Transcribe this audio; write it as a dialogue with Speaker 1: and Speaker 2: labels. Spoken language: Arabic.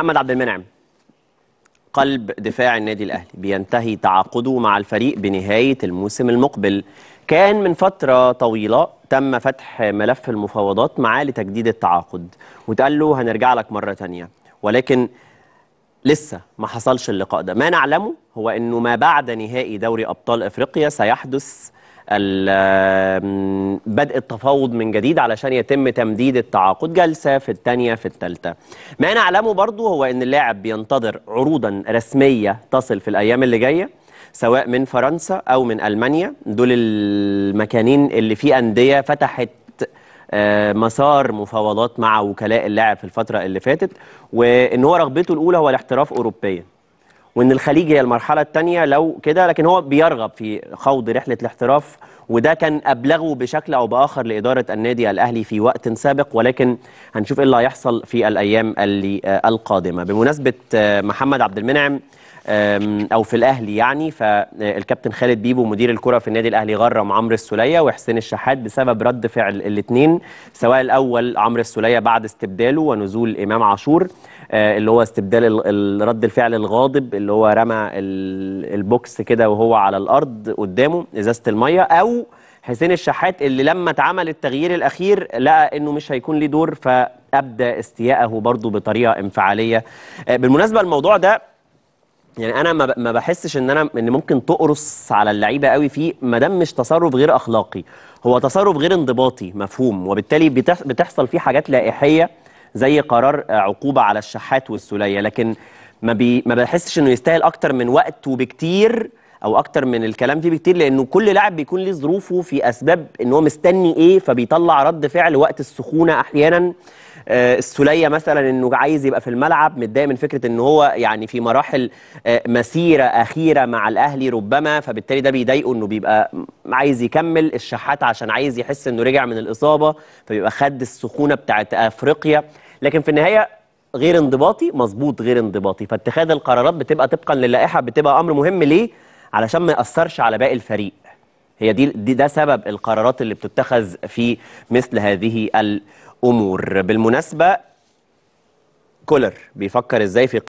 Speaker 1: محمد عبد المنعم قلب دفاع النادي الأهلي بينتهي تعاقده مع الفريق بنهاية الموسم المقبل كان من فترة طويلة تم فتح ملف المفاوضات معاه لتجديد التعاقد وتقال له هنرجع لك مرة ثانيه ولكن لسه ما حصلش اللقاء ده ما نعلمه هو أنه ما بعد نهائي دوري أبطال أفريقيا سيحدث بدء التفاوض من جديد علشان يتم تمديد التعاقد جلسة في الثانية في الثالثة ما نعلمه برضو هو أن اللاعب بينتظر عروضا رسمية تصل في الأيام اللي جاية سواء من فرنسا أو من ألمانيا دول المكانين اللي فيه أندية فتحت آه، مسار مفاوضات مع وكلاء اللاعب في الفترة اللي فاتت وأن هو رغبته الأولى هو الاحتراف أوروبيا وان الخليج هي المرحله الثانيه لو كده لكن هو بيرغب في خوض رحله الاحتراف وده كان ابلغه بشكل او باخر لاداره النادي الاهلي في وقت سابق ولكن هنشوف ايه اللي هيحصل في الايام اللي آه، القادمه بمناسبه آه، محمد عبد المنعم او في الاهلي يعني فالكابتن خالد بيبو مدير الكره في النادي الاهلي غرم عمرو السوليه وحسين الشحات بسبب رد فعل الاثنين سواء الاول عمرو السوليه بعد استبداله ونزول امام عاشور آه، اللي هو استبدال رد الفعل الغاضب اللي هو رمى البوكس كده وهو على الارض قدامه ازازه الميه او حسين الشحات اللي لما اتعمل التغيير الاخير لقى انه مش هيكون ليه دور فابدى استياءه برضه بطريقه انفعاليه آه، بالمناسبه الموضوع ده يعني انا ما بحسش ان انا ان ممكن تقرص على اللعيبه قوي فيه ما دام مش تصرف غير اخلاقي هو تصرف غير انضباطي مفهوم وبالتالي بتحصل فيه حاجات لائحيه زي قرار عقوبه على الشحات والسوليه لكن ما بي ما بحسش انه يستاهل اكتر من وقت وبكتير او اكتر من الكلام فيه بكتير لانه كل لاعب بيكون ليه ظروفه في اسباب ان هو مستني ايه فبيطلع رد فعل وقت السخونه احيانا آه، السوليه مثلا انه عايز يبقى في الملعب متضايق من فكره ان هو يعني في مراحل آه، مسيره اخيره مع الاهلي ربما فبالتالي ده بيضايقه انه بيبقى عايز يكمل الشحات عشان عايز يحس انه رجع من الاصابه فبيبقى خد السخونه بتاعت افريقيا لكن في النهايه غير انضباطي مظبوط غير انضباطي فاتخاذ القرارات بتبقى طبقا للائحه بتبقى امر مهم ليه علشان ما ياثرش على باقي الفريق هي دي, دي ده سبب القرارات اللي بتتخذ في مثل هذه الامور بالمناسبه كولر بيفكر ازاي في